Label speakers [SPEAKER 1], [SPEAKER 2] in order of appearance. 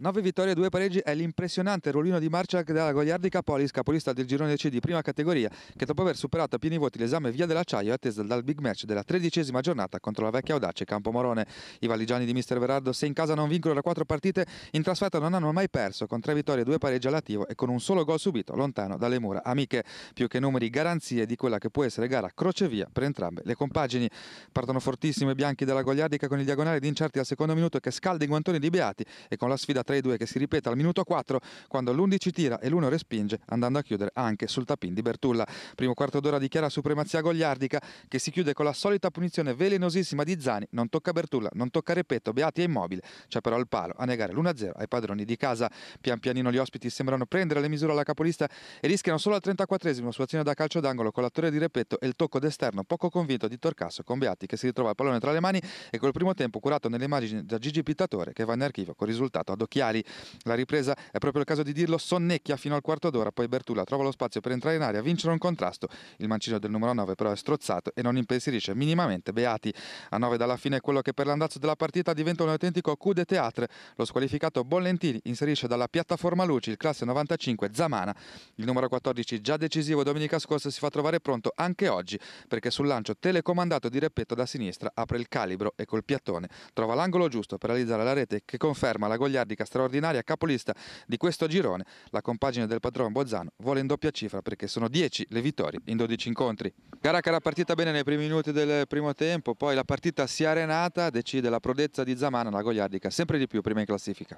[SPEAKER 1] 9 vittorie e 2 pareggi è l'impressionante ruolino di marcia della Goliardica Polis, capolista del girone C di prima categoria, che dopo aver superato a pieni voti l'esame via dell'acciaio è attesa dal big match della tredicesima giornata contro la vecchia Audace Campomorone. I valigiani di mister Verardo, se in casa non vincono da 4 partite, in trasferta non hanno mai perso, con 3 vittorie e 2 pareggi all'attivo e con un solo gol subito lontano dalle mura amiche. Più che numeri, garanzie di quella che può essere gara crocevia per entrambe le compagini. Partono fortissimi i bianchi della Goliardica con il diagonale di incerti al secondo minuto che scalda i guantoni di Beati e con la sfida tra i ai due che si ripete al minuto 4 quando l'11 tira e l'1 respinge andando a chiudere anche sul tapin di Bertulla. Primo quarto d'ora di chiara supremazia gogliardica che si chiude con la solita punizione velenosissima di Zani, non tocca Bertulla, non tocca Repetto, Beati è immobile, c'è però il palo a negare l'1-0 ai padroni di casa. Pian pianino gli ospiti sembrano prendere le misure alla capolista e rischiano solo al 34esimo su azione da calcio d'angolo con l'attore di Repetto e il tocco d'esterno poco convinto di Torcasso con Beati che si ritrova il pallone tra le mani e col primo tempo curato nelle immagini da Gigi Pittatore che va in archivio con risultato ad occhi Chiali. La ripresa è proprio il caso di dirlo, sonnecchia fino al quarto d'ora, poi Bertulla trova lo spazio per entrare in aria, vincere un contrasto. Il mancino del numero 9 però è strozzato e non impensierisce minimamente Beati. A 9 dalla fine quello che per l'andazzo della partita diventa un autentico coup de théâtre. Lo squalificato Bollentini inserisce dalla piattaforma luci il classe 95 Zamana. Il numero 14 già decisivo domenica scorsa si fa trovare pronto anche oggi perché sul lancio telecomandato di Repetto da sinistra apre il calibro e col piattone trova l'angolo giusto per realizzare la rete che conferma la gogliardica straordinaria capolista di questo girone. La compagine del padrone Bozzano vuole in doppia cifra perché sono 10 le vittorie in 12 incontri. Gara che era partita bene nei primi minuti del primo tempo, poi la partita si è arenata, decide la prodezza di Zamana, la goliardica sempre di più prima in classifica.